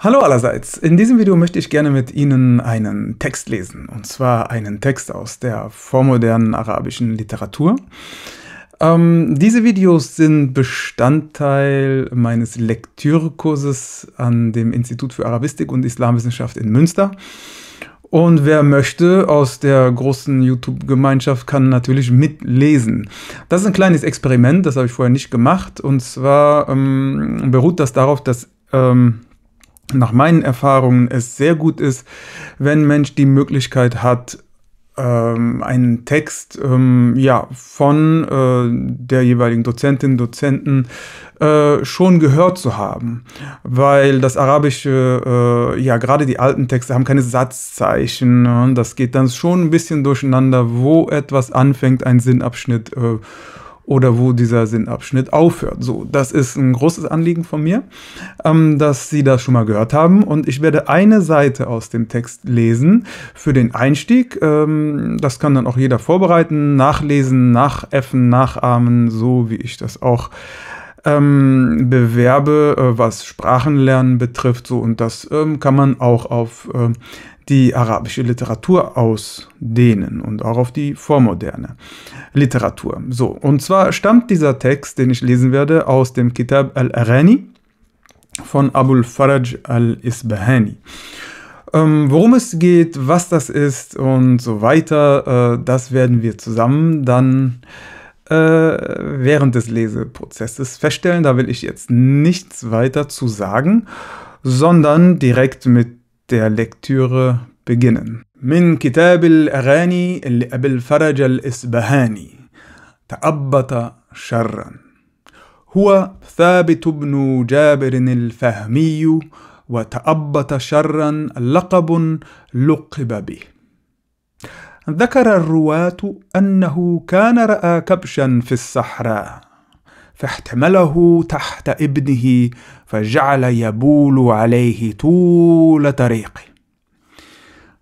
Hallo allerseits! In diesem Video möchte ich gerne mit Ihnen einen Text lesen, und zwar einen Text aus der vormodernen arabischen Literatur. Ähm, diese Videos sind Bestandteil meines Lektürkurses an dem Institut für Arabistik und Islamwissenschaft in Münster. Und wer möchte aus der großen YouTube-Gemeinschaft kann natürlich mitlesen. Das ist ein kleines Experiment, das habe ich vorher nicht gemacht. Und zwar ähm, beruht das darauf, dass ähm, nach meinen Erfahrungen es sehr gut ist, wenn Mensch die Möglichkeit hat, ähm, einen Text ähm, ja, von äh, der jeweiligen Dozentin, Dozenten äh, schon gehört zu haben. Weil das Arabische, äh, ja, gerade die alten Texte haben keine Satzzeichen. Ne? Das geht dann schon ein bisschen durcheinander, wo etwas anfängt, ein Sinnabschnitt. Äh, oder wo dieser Sinnabschnitt aufhört. So, das ist ein großes Anliegen von mir, ähm, dass Sie das schon mal gehört haben. Und ich werde eine Seite aus dem Text lesen für den Einstieg. Ähm, das kann dann auch jeder vorbereiten, nachlesen, nachäffen, nachahmen, so wie ich das auch ähm, bewerbe, äh, was Sprachenlernen betrifft. So, und das ähm, kann man auch auf äh, die arabische Literatur ausdehnen und auch auf die vormoderne Literatur. So, und zwar stammt dieser Text, den ich lesen werde, aus dem Kitab al-Arani von Abul Faraj al-Isbahani. Ähm, worum es geht, was das ist und so weiter, äh, das werden wir zusammen dann äh, äh, während des Leseprozesses feststellen. Da will ich jetzt nichts weiter zu sagen, sondern direkt mit der Lektüre beginnen. من كتاب الأغاني لأبي الفرج الإسبهاني تأبط شرا هو ثابت بن جابر الفهمي وتأبط شرا لقب لقب به ذكر الرواة أنه كان رأى كبشا في الصحراء فاحتمله تحت ابنه فجعل يبول عليه طول طريقه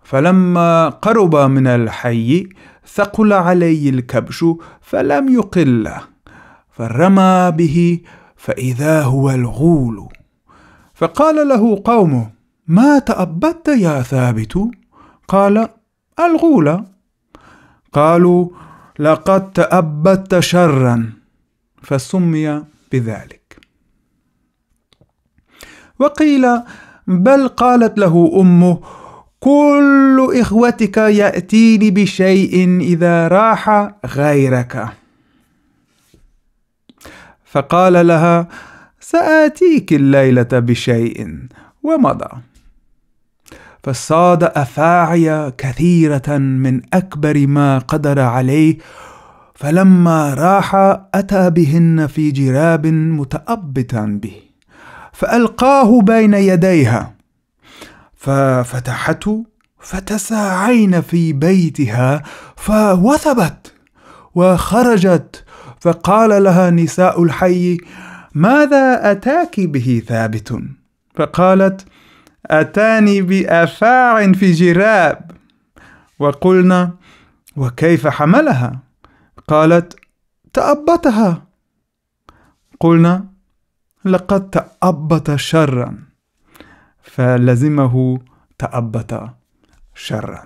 فلما قرب من الحي ثقل عليه الكبش فلم يقله فرمى به فإذا هو الغول فقال له قومه ما تأبدت يا ثابت قال الغول قالوا لقد تأبدت شرا فسمي بذلك وقيل بل قالت له امه كل اخوتك ياتين بشيء اذا راح غيرك فقال لها ساتيك الليله بشيء ومضى فصاد افاعي كثيرة من أكبر ما قدر عليه فلما راح أتى بهن في جراب متأبطا به فألقاه بين يديها ففتحته فتساعين في بيتها فوثبت وخرجت فقال لها نساء الحي ماذا أتاك به ثابت فقالت أتاني بأفاع في جراب وقلنا وكيف حملها قالت تأبطها قلنا لقد تأبط شرا فلزمه تأبط شرا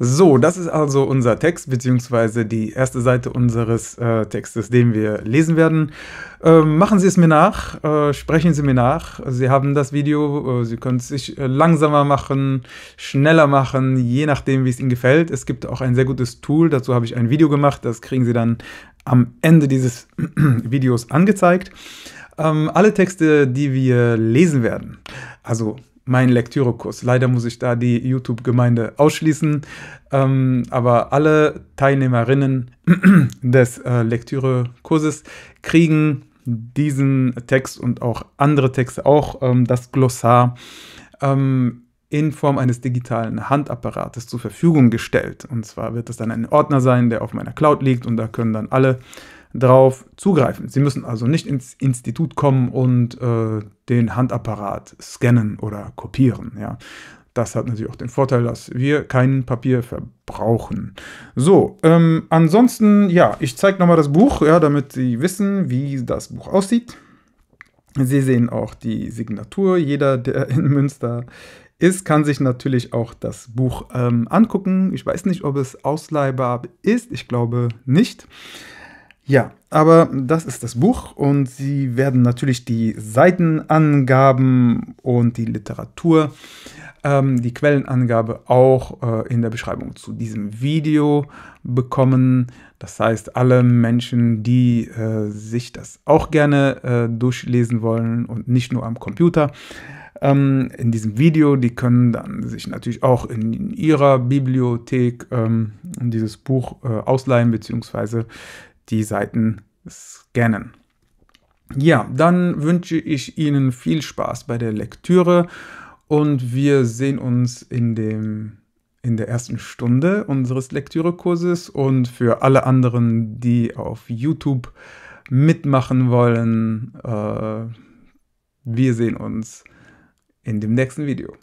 So, das ist also unser Text, beziehungsweise die erste Seite unseres äh, Textes, den wir lesen werden. Ähm, machen Sie es mir nach, äh, sprechen Sie mir nach. Sie haben das Video, äh, Sie können es sich äh, langsamer machen, schneller machen, je nachdem, wie es Ihnen gefällt. Es gibt auch ein sehr gutes Tool, dazu habe ich ein Video gemacht, das kriegen Sie dann am Ende dieses Videos angezeigt. Ähm, alle Texte, die wir lesen werden, also mein Lektürekurs. Leider muss ich da die YouTube-Gemeinde ausschließen, ähm, aber alle Teilnehmerinnen des äh, Lektürekurses kriegen diesen Text und auch andere Texte, auch ähm, das Glossar, ähm, in Form eines digitalen Handapparates zur Verfügung gestellt. Und zwar wird das dann ein Ordner sein, der auf meiner Cloud liegt und da können dann alle drauf zugreifen. Sie müssen also nicht ins Institut kommen und äh, den Handapparat scannen oder kopieren. Ja. Das hat natürlich auch den Vorteil, dass wir kein Papier verbrauchen. So, ähm, ansonsten, ja, ich zeige nochmal das Buch, ja, damit Sie wissen, wie das Buch aussieht. Sie sehen auch die Signatur. Jeder, der in Münster ist, kann sich natürlich auch das Buch ähm, angucken. Ich weiß nicht, ob es ausleihbar ist. Ich glaube nicht. Ja, aber das ist das Buch und Sie werden natürlich die Seitenangaben und die Literatur, ähm, die Quellenangabe auch äh, in der Beschreibung zu diesem Video bekommen. Das heißt, alle Menschen, die äh, sich das auch gerne äh, durchlesen wollen und nicht nur am Computer, ähm, in diesem Video, die können dann sich natürlich auch in, in ihrer Bibliothek ähm, dieses Buch äh, ausleihen bzw die Seiten scannen. Ja, dann wünsche ich Ihnen viel Spaß bei der Lektüre und wir sehen uns in, dem, in der ersten Stunde unseres Lektürekurses und für alle anderen, die auf YouTube mitmachen wollen, äh, wir sehen uns in dem nächsten Video.